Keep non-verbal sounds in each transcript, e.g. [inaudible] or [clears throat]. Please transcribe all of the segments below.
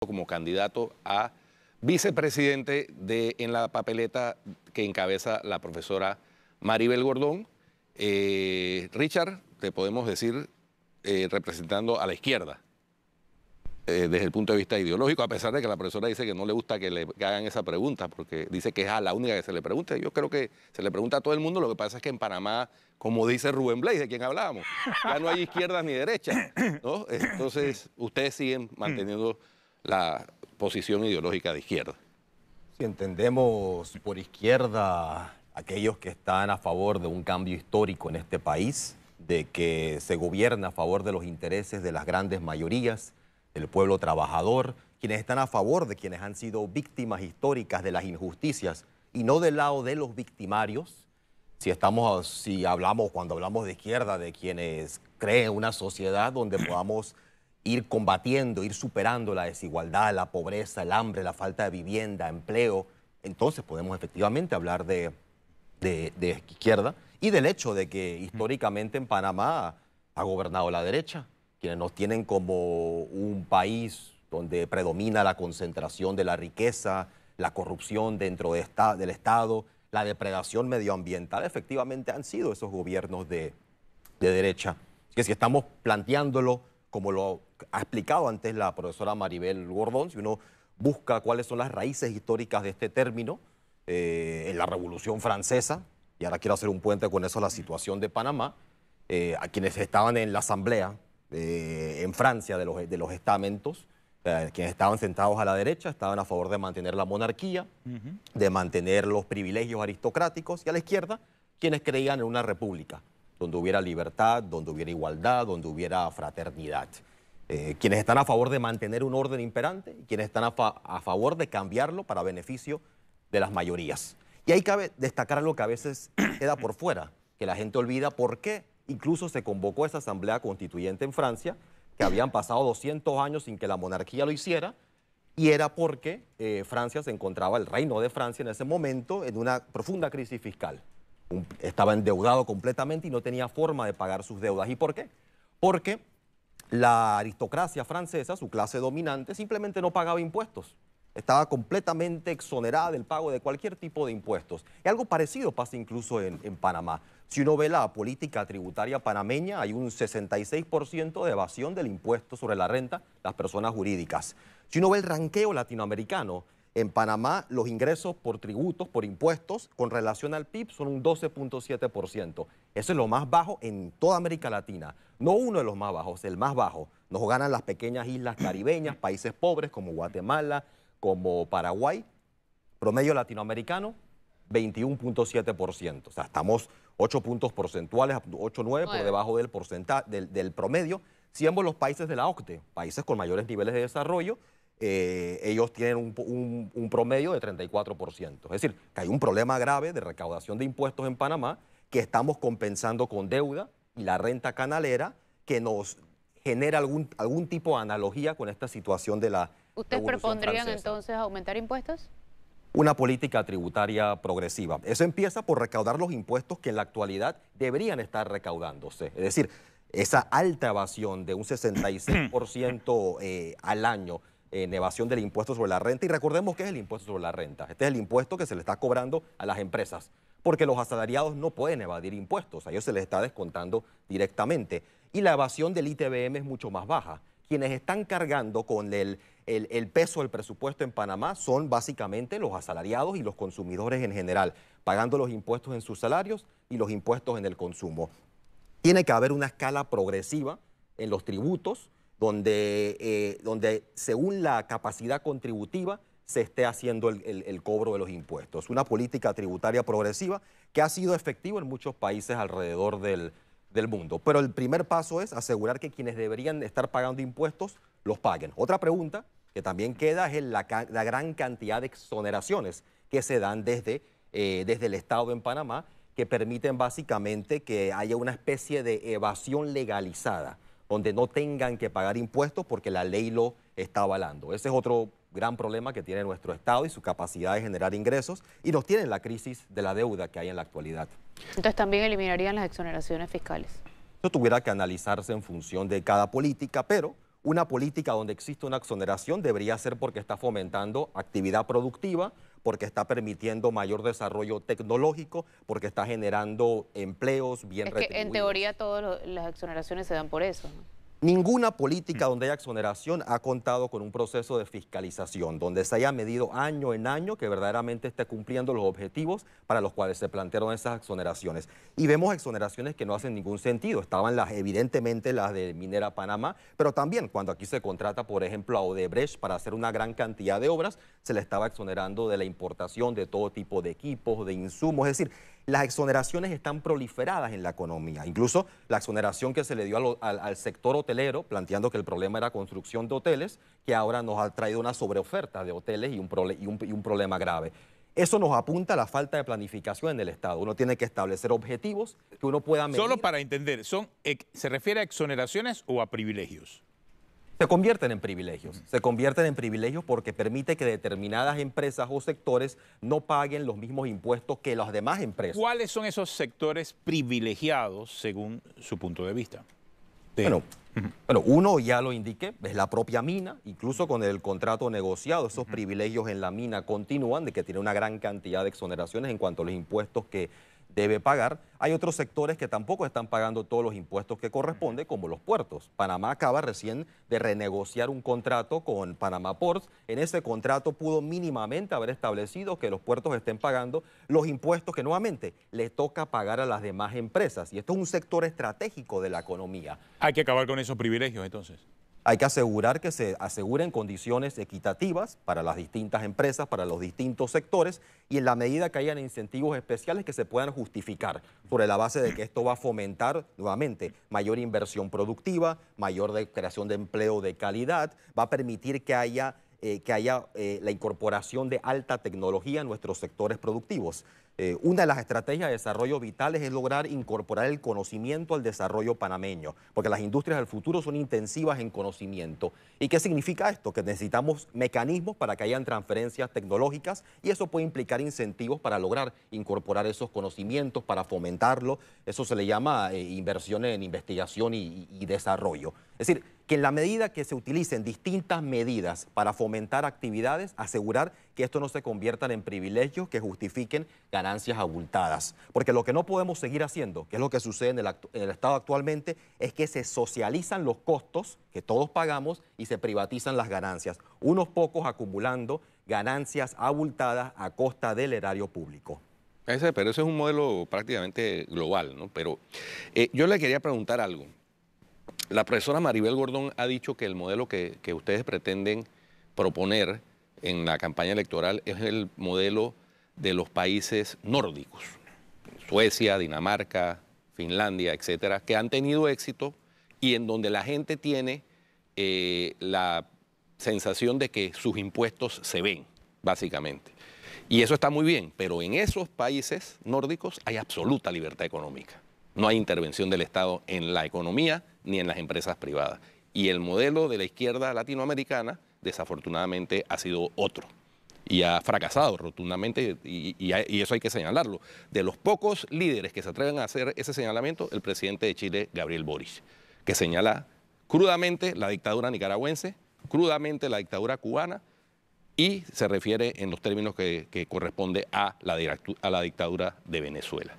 como candidato a vicepresidente de, en la papeleta que encabeza la profesora Maribel Gordón. Eh, Richard, te podemos decir, eh, representando a la izquierda, eh, desde el punto de vista ideológico, a pesar de que la profesora dice que no le gusta que le hagan esa pregunta, porque dice que es a la única que se le pregunta. Yo creo que se le pregunta a todo el mundo, lo que pasa es que en Panamá, como dice Rubén Blaise, de quien hablábamos, ya no hay izquierda ni derecha, Entonces, ustedes siguen manteniendo la posición ideológica de izquierda. Si entendemos por izquierda aquellos que están a favor de un cambio histórico en este país, de que se gobierna a favor de los intereses de las grandes mayorías, del pueblo trabajador, quienes están a favor de quienes han sido víctimas históricas de las injusticias y no del lado de los victimarios. Si estamos si hablamos cuando hablamos de izquierda de quienes creen una sociedad donde podamos ir combatiendo, ir superando la desigualdad, la pobreza, el hambre, la falta de vivienda, empleo, entonces podemos efectivamente hablar de, izquierda y del hecho de que históricamente en Panamá ha gobernado la derecha, quienes nos tienen como un país donde predomina la concentración de la riqueza, la corrupción dentro del Estado, la depredación medioambiental, efectivamente han sido esos gobiernos de, derecha. que si estamos planteándolo como lo ha explicado antes la profesora Maribel Gordón, si uno busca cuáles son las raíces históricas de este término, eh, en la Revolución Francesa, y ahora quiero hacer un puente con eso, la situación de Panamá, eh, a quienes estaban en la asamblea eh, en Francia de los, estamentos, quienes estaban sentados a la derecha, estaban a favor de mantener la monarquía, de mantener los privilegios aristocráticos, y a la izquierda, quienes creían en una república donde hubiera libertad, donde hubiera igualdad, donde hubiera fraternidad. Eh, quienes están a favor de mantener un orden imperante y quienes están a, favor de cambiarlo para beneficio de las mayorías. Y ahí cabe destacar algo que a veces [clears throat] queda por fuera, que la gente olvida por qué incluso se convocó esa asamblea constituyente en Francia, que habían pasado 200 años sin que la monarquía lo hiciera, y era porque eh, Francia se encontraba, el reino de Francia en ese momento, en una profunda crisis fiscal estaba endeudado completamente y no tenía forma de pagar sus deudas. ¿Y por qué? Porque la aristocracia francesa, su clase dominante, simplemente no pagaba impuestos. Estaba completamente exonerada del pago de cualquier tipo de impuestos. Y algo parecido pasa incluso en, Panamá. Si uno ve la política tributaria panameña, hay un 66% de evasión del impuesto sobre la renta, las personas jurídicas. Si uno ve el ranqueo latinoamericano, en Panamá, los ingresos por tributos, por impuestos, con relación al PIB, son un 12.7%. Eso es lo más bajo en toda América Latina. No uno de los más bajos, el más bajo. Nos ganan las pequeñas islas caribeñas, países pobres como Guatemala, como Paraguay. Promedio latinoamericano, 21.7%. O sea, estamos 8 puntos porcentuales, 8,9 por debajo del, porcentaje, del, promedio. Si los países de la OCTE, países con mayores niveles de desarrollo, eh, ellos tienen un, promedio de 34%. Es decir, que hay un problema grave de recaudación de impuestos en Panamá que estamos compensando con deuda y la renta canalera que nos genera algún, algún tipo de analogía con esta situación de la... ¿Ustedes propondrían entonces aumentar impuestos? Una política tributaria progresiva. Eso empieza por recaudar los impuestos que en la actualidad deberían estar recaudándose. Es decir, esa alta evasión de un 66% eh, al año en evasión del impuesto sobre la renta. Y recordemos que es el impuesto sobre la renta. Este es el impuesto que se le está cobrando a las empresas, porque los asalariados no pueden evadir impuestos, a ellos se les está descontando directamente. Y la evasión del ITBM es mucho más baja. Quienes están cargando con el, el, el peso del presupuesto en Panamá son básicamente los asalariados y los consumidores en general, pagando los impuestos en sus salarios y los impuestos en el consumo. Tiene que haber una escala progresiva en los tributos eh, donde, según la capacidad contributiva se esté haciendo el, cobro de los impuestos. Una política tributaria progresiva que ha sido efectiva en muchos países alrededor del, mundo. Pero el primer paso es asegurar que quienes deberían estar pagando impuestos los paguen. Otra pregunta que también queda es la, gran cantidad de exoneraciones que se dan desde, eh, desde el Estado en Panamá, que permiten básicamente que haya una especie de evasión legalizada donde no tengan que pagar impuestos porque la ley lo está avalando. Ese es otro gran problema que tiene nuestro Estado y su capacidad de generar ingresos y nos tiene la crisis de la deuda que hay en la actualidad. Entonces también eliminarían las exoneraciones fiscales. Eso tuviera que analizarse en función de cada política, pero una política donde existe una exoneración debería ser porque está fomentando actividad productiva porque está permitiendo mayor desarrollo tecnológico, porque está generando empleos bien es en teoría todas las exoneraciones se dan por eso. ¿no? Ninguna política mm. donde haya exoneración ha contado con un proceso de fiscalización, donde se haya medido año en año que verdaderamente esté cumpliendo los objetivos para los cuales se plantearon esas exoneraciones. Y vemos exoneraciones que no hacen ningún sentido. Estaban las, evidentemente, las de Minera Panamá, pero también cuando aquí se contrata, por ejemplo, a Odebrecht para hacer una gran cantidad de obras, se le estaba exonerando de la importación de todo tipo de equipos, de insumos. Es decir, las exoneraciones están proliferadas en la economía. Incluso la exoneración que se le dio al, sector hotelero, planteando que el problema era construcción de hoteles, que ahora nos ha traído una sobreoferta de hoteles y un, problema grave. Eso nos apunta a la falta de planificación en el Estado. Uno tiene que establecer objetivos que uno pueda medir. Solo para entender, ¿se refiere a exoneraciones o a privilegios? se convierten en privilegios. Se convierten en privilegios porque permite que determinadas empresas o sectores no paguen los mismos impuestos que las demás empresas. ¿Cuáles son esos sectores privilegiados según su punto de vista? Bueno, bueno, uno ya lo indiqué, es la propia mina, incluso con el contrato negociado, esos privilegios en la mina continúan, de que tiene una gran cantidad de exoneraciones en cuanto a los impuestos que debe pagar. Hay otros sectores que tampoco están pagando todos los impuestos que corresponde, como los puertos. Panamá acaba recién de renegociar un contrato con Panamá Ports. En ese contrato pudo mínimamente haber establecido que los puertos estén pagando los impuestos que nuevamente les toca pagar a las demás empresas. Y esto es un sector estratégico de la economía. Hay que acabar con esos privilegios entonces. Hay que asegurar que se aseguren condiciones equitativas para las distintas empresas, para los distintos sectores y en la medida que hayan incentivos especiales que se puedan justificar sobre la base de que esto va a fomentar nuevamente mayor inversión productiva, mayor creación de empleo de calidad, va a permitir que haya eh, que haya eh, la incorporación de alta tecnología en nuestros sectores productivos. Eh, una de las estrategias de desarrollo vitales es lograr incorporar el conocimiento al desarrollo panameño, porque las industrias del futuro son intensivas en conocimiento. ¿Y qué significa esto? Que necesitamos mecanismos para que hayan transferencias tecnológicas y eso puede implicar incentivos para lograr incorporar esos conocimientos, para fomentarlo. Eso se le llama eh, inversión inversiones en investigación y, y desarrollo. Es decir, que en la medida que se utilicen distintas medidas para fomentar actividades, asegurar que esto no se conviertan en privilegios que justifiquen ganancias abultadas. Porque lo que no podemos seguir haciendo, que es lo que sucede en el, Estado actualmente, es que se socializan los costos que todos pagamos y se privatizan las ganancias, unos pocos acumulando ganancias abultadas a costa del erario público. Ese, pero ese es un modelo prácticamente global, ¿no? Pero eh, yo le quería preguntar algo. La profesora Maribel Gordón ha dicho que el modelo que ustedes pretenden proponer en la campaña electoral es el modelo de los países nórdicos, Suecia, Dinamarca, Finlandia, etcétera, que han tenido éxito y en donde la gente tiene eh, la sensación de que sus impuestos se ven, básicamente. Y eso está muy bien, pero en esos países nórdicos hay absoluta libertad económica. No hay intervención del Estado en la economía ni en las empresas privadas. Y el modelo de la izquierda latinoamericana desafortunadamente ha sido otro y ha fracasado rotundamente y, eso hay que señalarlo. De los pocos líderes que se atreven a hacer ese señalamiento, el presidente de Chile, Gabriel Boric, que señala crudamente la dictadura nicaragüense, crudamente la dictadura cubana y se refiere en los términos que, corresponde a la, a la dictadura de Venezuela.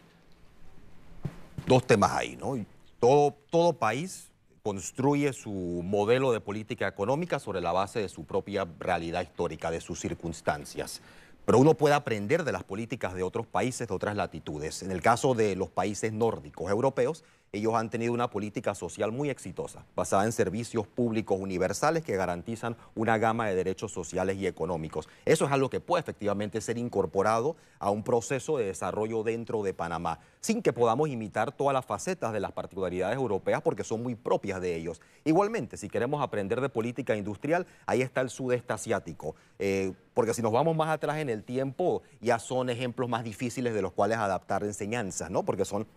Dos temas ahí, ¿no? Todo, todo país construye su modelo de política económica sobre la base de su propia realidad histórica, de sus circunstancias. Pero uno puede aprender de las políticas de otros países, de otras latitudes. En el caso de los países nórdicos europeos, ellos han tenido una política social muy exitosa, basada en servicios públicos universales que garantizan una gama de derechos sociales y económicos. Eso es algo que puede efectivamente ser incorporado a un proceso de desarrollo dentro de Panamá, sin que podamos imitar todas las facetas de las particularidades europeas porque son muy propias de ellos. Igualmente, si queremos aprender de política industrial, ahí está el sudeste asiático. Eh, porque si nos vamos más atrás en el tiempo, ya son ejemplos más difíciles de los cuales adaptar enseñanzas, ¿no? Porque son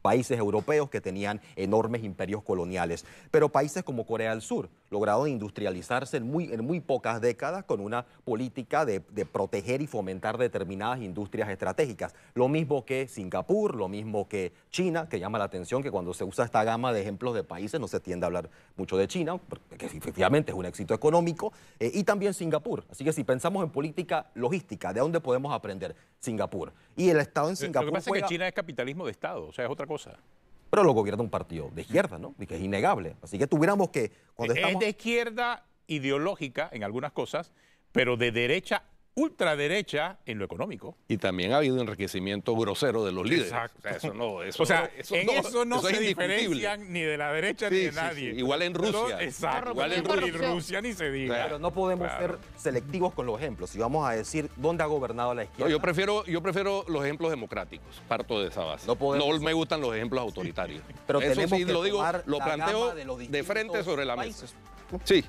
países europeos que tenían enormes imperios coloniales. Pero países como Corea del Sur, logrado industrializarse en muy, en muy pocas décadas con una política de, proteger y fomentar determinadas industrias estratégicas. Lo mismo que Singapur, lo mismo que China, que llama la atención que cuando se usa esta gama de ejemplos de países no se tiende a hablar mucho de China, que efectivamente es un éxito económico, eh, y también Singapur. Así que si pensamos en política logística, ¿de dónde podemos aprender? Singapur. Y el Estado en eh, Singapur. Lo es que China es capitalismo de Estado, o sea, es otra cosa pero lo gobierna un partido de izquierda, ¿no? Y que es innegable. Así que tuviéramos que... Cuando estamos... Es de izquierda ideológica en algunas cosas, pero de derecha ultraderecha en lo económico. Y también ha habido enriquecimiento grosero de los líderes. Exacto. O sea, eso no, eso o sea, eso en no, no se ni de la derecha ni de nadie. igual en Rusia. exacto. Igual en Rusia. ni se diga. Pero no podemos ser selectivos con los ejemplos. Si vamos a decir dónde ha gobernado la izquierda. yo prefiero, yo prefiero los ejemplos democráticos. Parto de esa base. No, me gustan los ejemplos autoritarios. Pero tenemos que lo digo, lo planteo de, frente sobre la mesa. Sí.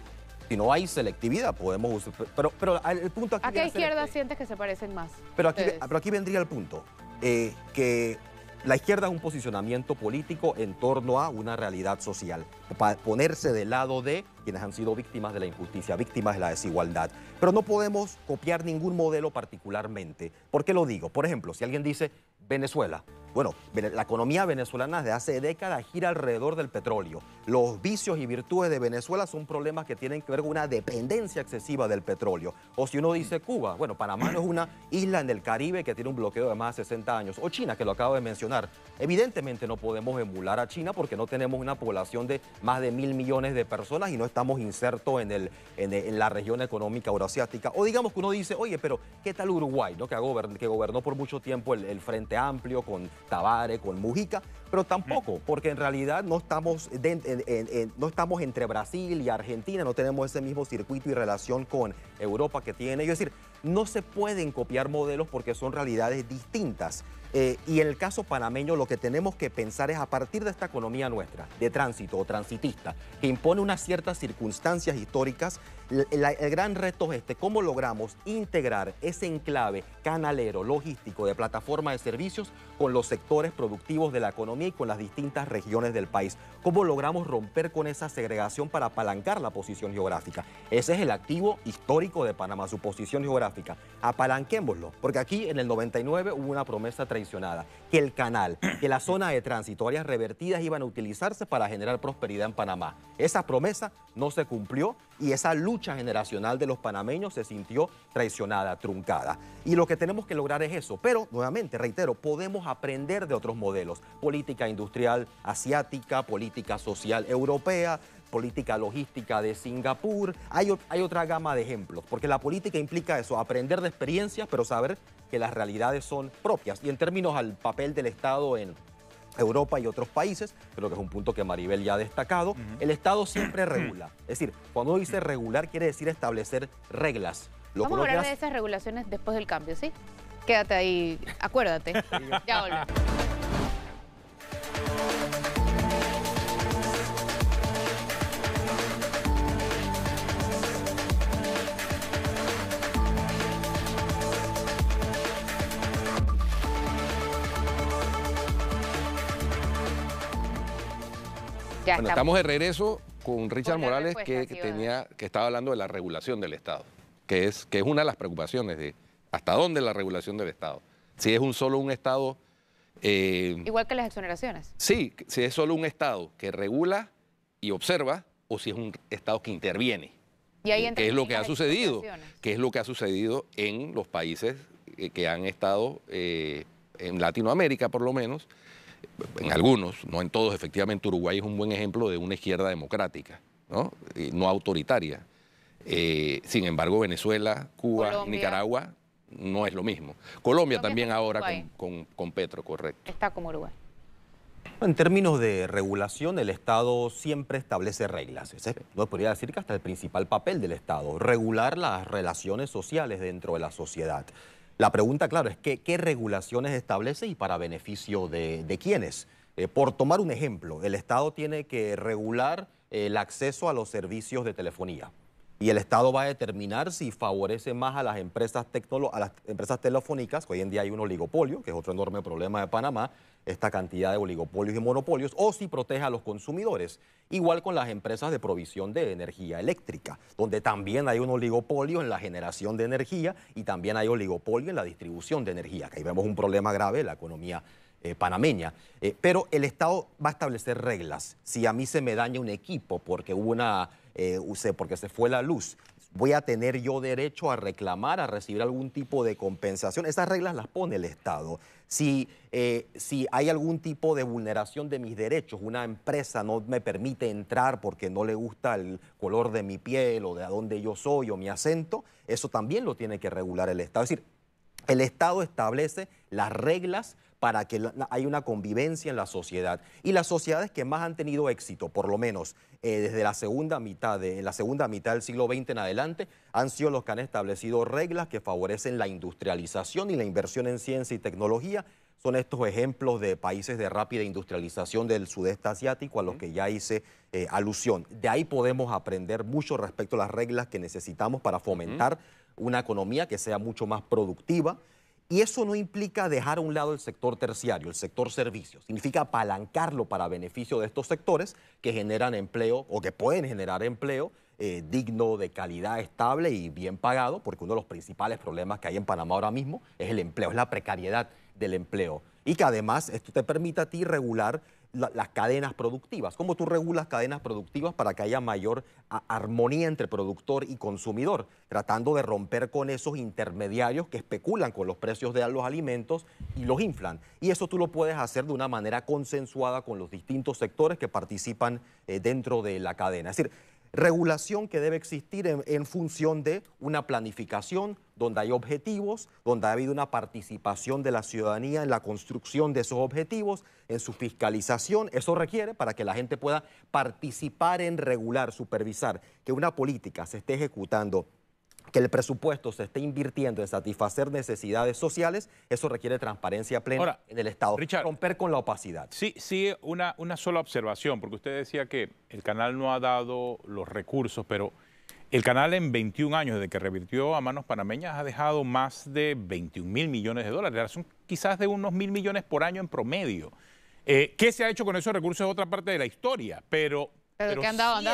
Si no hay selectividad, podemos Pero, pero el punto aquí... ¿A qué izquierda este. sientes que se parecen más? Pero aquí, pero aquí vendría el punto, eh, que la izquierda es un posicionamiento político en torno a una realidad social, para ponerse del lado de quienes han sido víctimas de la injusticia, víctimas de la desigualdad. Pero no podemos copiar ningún modelo particularmente. ¿Por qué lo digo? Por ejemplo, si alguien dice Venezuela, bueno, la economía venezolana desde hace décadas gira alrededor del petróleo. Los vicios y virtudes de Venezuela son problemas que tienen que ver con una dependencia excesiva del petróleo. O si uno mm. dice Cuba, bueno, Panamá no es una isla en el Caribe que tiene un bloqueo de más de 60 años. O China, que lo acabo de mencionar. Evidentemente no podemos emular a China porque no tenemos una población de más de mil millones de personas y no estamos insertos en, el, en, la región económica euroasiática. O digamos que uno dice, oye, pero ¿qué tal Uruguay, no? que, gobernó, por mucho tiempo el Frente Amplio con Tabare, con Mujica, pero tampoco, mm. porque en realidad no estamos, no estamos entre Brasil y Argentina, no tenemos ese mismo circuito y relación con Europa que tiene, Es decir, no se pueden copiar modelos porque son realidades distintas. Eh, y en el caso panameño lo que tenemos que pensar es a partir de esta economía nuestra, de tránsito o transitista, que impone unas ciertas circunstancias históricas, el gran reto es este, cómo logramos integrar ese enclave canalero, logístico, de plataforma de servicios con los sectores productivos de la economía y con las distintas regiones del país. ¿Cómo logramos romper con esa segregación para apalancar la posición geográfica? Ese es el activo histórico de Panamá, su posición geográfica. Apalanquémoslo, porque aquí en el 99 hubo una promesa 30 que el canal, que la zona de transitorias revertidas iban a utilizarse para generar prosperidad en Panamá. Esa promesa no se cumplió y esa lucha generacional de los panameños se sintió traicionada, truncada. Y lo que tenemos que lograr es eso. Pero, nuevamente, reitero, podemos aprender de otros modelos. Política industrial asiática, política social europea, política logística de Singapur. Hay, hay otra gama de ejemplos, porque la política implica eso, aprender de experiencias, pero saber que las realidades son propias. Y en términos al papel del Estado en Europa y otros países, creo que es un punto que Maribel ya ha destacado, el Estado siempre [clears throat] regula. Es decir, cuando dice regular quiere decir establecer reglas. Vamos a hablar de esas regulaciones después del cambio, ¿sí? Quédate ahí, acuérdate. [laughs] ya volvemos. bueno, estamos. de regreso con Richard Morales que, tenía, que estaba hablando de la regulación del Estado, que es, que es una de las preocupaciones de hasta dónde la regulación del Estado. Si es un solo un Estado... Eh, Igual que las exoneraciones. Sí, si es solo un Estado que regula y observa o si es un Estado que interviene. Y es lo que ha sucedido, que es lo que ha sucedido en los países eh, que han estado, eh, en Latinoamérica por lo menos, en algunos, no en todos, efectivamente Uruguay es un buen ejemplo de una izquierda democrática, no, no autoritaria. Eh, sin embargo, Venezuela, Cuba, Nicaragua no es lo mismo. Colombia, también ahora con, Petro, correcto. Está como Uruguay. En términos de regulación, el Estado siempre establece reglas. no podría decir que hasta el principal papel del Estado, regular las relaciones sociales dentro de la sociedad. La pregunta, claro, es qué regulaciones establece y para beneficio de, quiénes. Eh, por tomar un ejemplo, el Estado tiene que regular el acceso a los servicios de telefonía. Y el Estado va a determinar si favorece más a las empresas, a las empresas telefónicas, que hoy en día hay un oligopolio, que es otro enorme problema de Panamá, esta cantidad de oligopolios y monopolios, o si protege a los consumidores. Igual con las empresas de provisión de energía eléctrica, donde también hay un oligopolio en la generación de energía y también hay oligopolio en la distribución de energía, que ahí vemos un problema grave en la economía eh, panameña. Eh, pero el Estado va a establecer reglas. Si a mí se me daña un equipo porque hubo una eh, porque se fue la luz. ¿Voy a tener yo derecho a reclamar, a recibir algún tipo de compensación? Esas reglas las pone el Estado. Si, eh, si hay algún tipo de vulneración de mis derechos, una empresa no me permite entrar porque no le gusta el color de mi piel o de a dónde yo soy o mi acento, eso también lo tiene que regular el Estado. Es decir, el Estado establece las reglas para que haya una convivencia en la sociedad. Y las sociedades que más han tenido éxito, por lo menos eh, desde la segunda, mitad la segunda mitad del siglo XX en adelante, han sido los que han establecido reglas que favorecen la industrialización y la inversión en ciencia y tecnología. Son estos ejemplos de países de rápida industrialización del sudeste asiático a los que ya hice eh, alusión. De ahí podemos aprender mucho respecto a las reglas que necesitamos para fomentar una economía que sea mucho más productiva y eso no implica dejar a un lado el sector terciario, el sector servicios. Significa apalancarlo para beneficio de estos sectores que generan empleo o que pueden generar empleo eh, digno, de calidad, estable y bien pagado, porque uno de los principales problemas que hay en Panamá ahora mismo es el empleo, es la precariedad del empleo. Y que además esto te permita a ti regular las cadenas productivas? ¿Cómo tú regulas cadenas productivas para que haya mayor armonía entre productor y consumidor? Tratando de romper con esos intermediarios que especulan con los precios de los alimentos y los inflan. Y eso tú lo puedes hacer de una manera consensuada con los distintos sectores que participan eh, dentro de la cadena. Es decir, regulación que debe existir en, función de una planificación donde hay objetivos, donde ha habido una participación de la ciudadanía en la construcción de esos objetivos, en su fiscalización. Eso requiere para que la gente pueda participar en regular, supervisar que una política se esté ejecutando que el presupuesto se esté invirtiendo en satisfacer necesidades sociales, eso requiere transparencia plena en el Estado. Richard, romper con la opacidad. Sí, sí, una, una sola observación, porque usted decía que el canal no ha dado los recursos, pero el canal en 21 años, desde que revirtió a manos panameñas, ha dejado más de 21 mil millones de dólares. Son quizás de unos mil millones por año en promedio. Eh, ¿Qué se ha hecho con esos recursos? Es otra parte de la historia, pero pero, el canal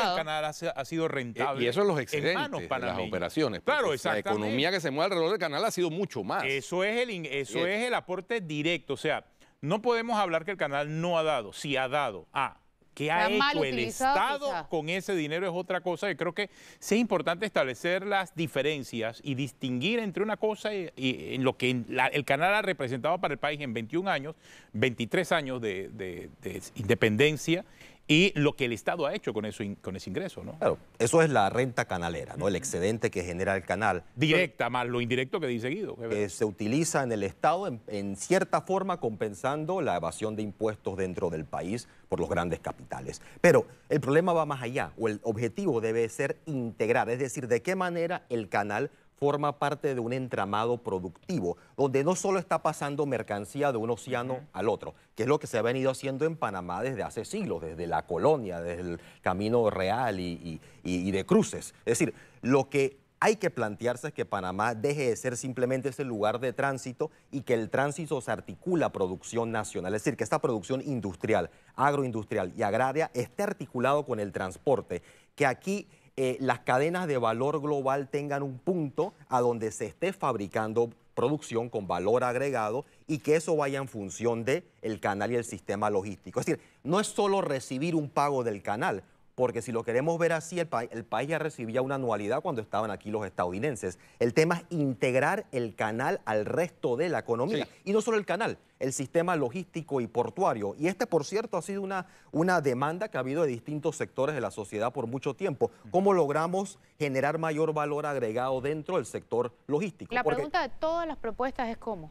ha, sido rentable. y eso es los excedentes para las operaciones. Claro, exacto. La economía que se mueve alrededor del canal ha sido mucho más. Eso es el, eso es, el aporte directo. O sea, no podemos hablar que el canal no ha dado. Si ha dado. Ah, que ha hecho el Estado con ese dinero? Es otra cosa y creo que es importante establecer las diferencias y distinguir entre una cosa y, en lo que el canal ha representado para el país en 21 años, 23 años de independencia y lo que el Estado ha hecho con, eso, con ese ingreso, ¿no? Claro, eso es la renta canalera, ¿no? El excedente que genera el canal. Directa, más lo indirecto que dice Guido. se utiliza en el Estado en, cierta forma compensando la evasión de impuestos dentro del país por los grandes capitales. Pero el problema va más allá, o el objetivo debe ser integrar, es decir, de qué manera el canal forma parte de un entramado productivo, donde no solo está pasando mercancía de un océano al otro, que es lo que se ha venido haciendo en Panamá desde hace siglos, desde la colonia, desde el camino real y, de cruces. Es decir, lo que hay que plantearse es que Panamá deje de ser simplemente ese lugar de tránsito y que el tránsito se articula a producción nacional. Es decir, que esta producción industrial, agroindustrial y agraria esté articulado con el transporte, que aquí eh, las cadenas de valor global tengan un punto a donde se esté fabricando producción con valor agregado y que eso vaya en función del el canal y el sistema logístico. Es decir, no es solo recibir un pago del canal, porque si lo queremos ver así, el, país ya recibía una anualidad cuando estaban aquí los estadounidenses. El tema es integrar el canal al resto de la economía. Y no solo el canal, el sistema logístico y portuario. Y este, por cierto, ha sido una, una demanda que ha habido de distintos sectores de la sociedad por mucho tiempo. ¿Cómo logramos generar mayor valor agregado dentro del sector logístico? La pregunta de todas las propuestas es cómo.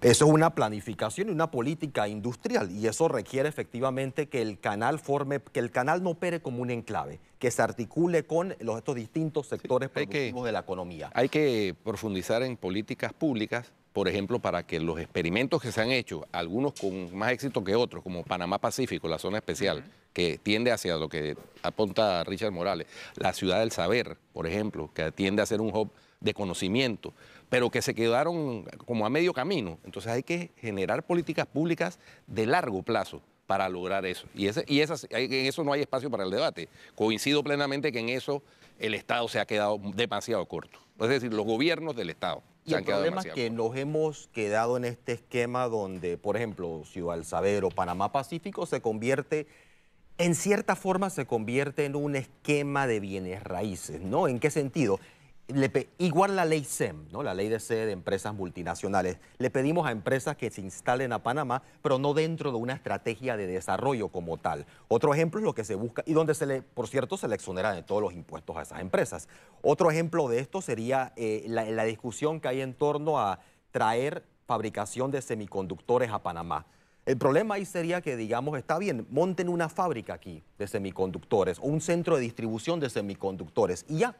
Eso es una planificación y una política industrial y eso requiere efectivamente que el canal forme, que el canal no opere como un enclave, que se articule con los, estos distintos sectores productivos de la economía. Hay que profundizar en políticas públicas, por ejemplo, para que los experimentos que se han hecho, algunos con más éxito que otros, como Panamá Pacífico, la zona especial, que tiende hacia lo que apunta Richard Morales, la ciudad del saber, por ejemplo, que tiende a ser un hub de conocimiento, pero que se quedaron como a medio camino. Entonces hay que generar políticas públicas de largo plazo para lograr eso. Y, en eso no hay espacio para el debate. Coincido plenamente que en eso el Estado se ha quedado demasiado corto. Es decir, los gobiernos del Estado. Y se el han quedado problema es que nos hemos quedado en este esquema donde, por ejemplo, Ciudad del Saber o Panamá Pacífico se convierte en cierta forma se convierte en un esquema de bienes raíces, ¿no? ¿En qué sentido? igual la ley SEM, ¿no? la ley de sede de empresas multinacionales. Le pedimos a empresas que se instalen a Panamá, pero no dentro de una estrategia de desarrollo como tal. Otro ejemplo es lo que se busca, y donde, se le, por cierto, se le exonera de todos los impuestos a esas empresas. Otro ejemplo de esto sería eh, la, la discusión que hay en torno a traer fabricación de semiconductores a Panamá. El problema ahí sería que, digamos, está bien, monten una fábrica aquí de semiconductores o un centro de distribución de semiconductores y ya,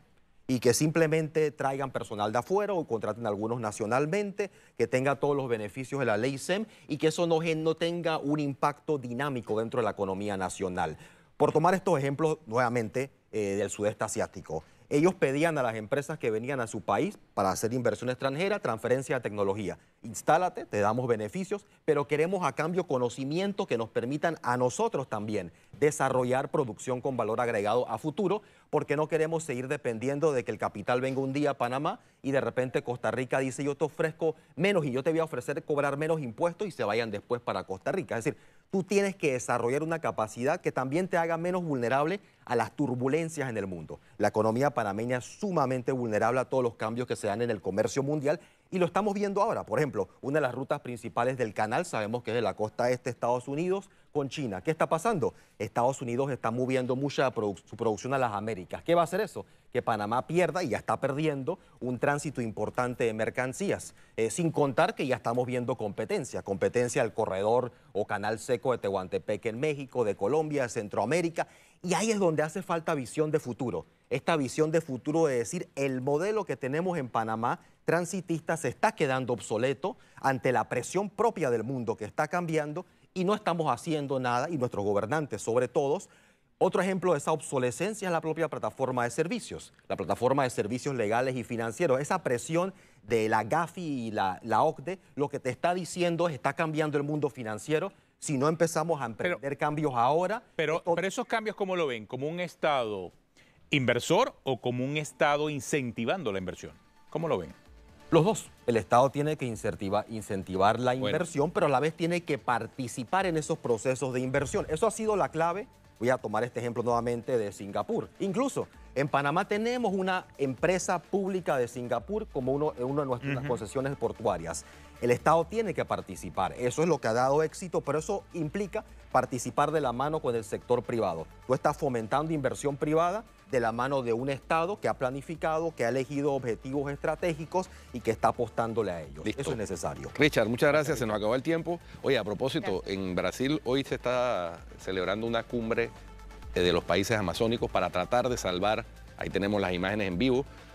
y que simplemente traigan personal de afuera o contraten algunos nacionalmente, que tenga todos los beneficios de la ley SEM y que eso no, no tenga un impacto dinámico dentro de la economía nacional. Por tomar estos ejemplos nuevamente eh, del sudeste asiático. Ellos pedían a las empresas que venían a su país para hacer inversión extranjera, transferencia de tecnología. Instálate, te damos beneficios, pero queremos a cambio conocimiento que nos permitan a nosotros también desarrollar producción con valor agregado a futuro, porque no queremos seguir dependiendo de que el capital venga un día a Panamá y de repente Costa Rica dice yo te ofrezco menos y yo te voy a ofrecer cobrar menos impuestos y se vayan después para Costa Rica. Es decir, tú tienes que desarrollar una capacidad que también te haga menos vulnerable a las turbulencias en el mundo. La economía panameña es sumamente vulnerable a todos los cambios que se dan en el comercio mundial y lo estamos viendo ahora. Por ejemplo, una de las rutas principales del canal sabemos que es de la costa este de Estados Unidos, China. ¿Qué está pasando? Estados Unidos está moviendo mucha su producción a las Américas. ¿Qué va a hacer eso? Que Panamá pierda y ya está perdiendo un tránsito importante de mercancías, eh, sin contar que ya estamos viendo competencia, competencia al corredor o canal seco de Tehuantepec en México, de Colombia, de Centroamérica, y ahí es donde hace falta visión de futuro. Esta visión de futuro es decir el modelo que tenemos en Panamá transitista se está quedando obsoleto ante la presión propia del mundo que está cambiando y no estamos haciendo nada, y nuestros gobernantes sobre todos. Otro ejemplo de esa obsolescencia es la propia plataforma de servicios, la plataforma de servicios legales y financieros. Esa presión de la GAFI y la, OCDE lo que te está diciendo es está cambiando el mundo financiero, si no empezamos a emprender cambios ahora. Pero, pero, esos cambios, ¿cómo lo ven? ¿Como un Estado inversor o como un Estado incentivando la inversión? ¿Cómo lo ven? Los dos. El Estado tiene que incentivar, la inversión, pero a la vez tiene que participar en esos procesos de inversión. Eso ha sido la clave. Voy a tomar este ejemplo nuevamente de Singapur. Incluso en Panamá tenemos una empresa pública de Singapur como uno, una de nuestras concesiones portuarias. El Estado tiene que participar. Eso es lo que ha dado éxito, pero eso implica participar de la mano con el sector privado. Tú estás fomentando inversión privada de la mano de un Estado que ha planificado, que ha elegido objetivos estratégicos y que está apostándole a ellos. Eso es necesario. Richard, muchas gracias. Se nos acabó el tiempo. Oye, a propósito, en Brasil hoy se está celebrando una cumbre eh, de los países amazónicos para tratar de salvar, ahí tenemos las imágenes en vivo,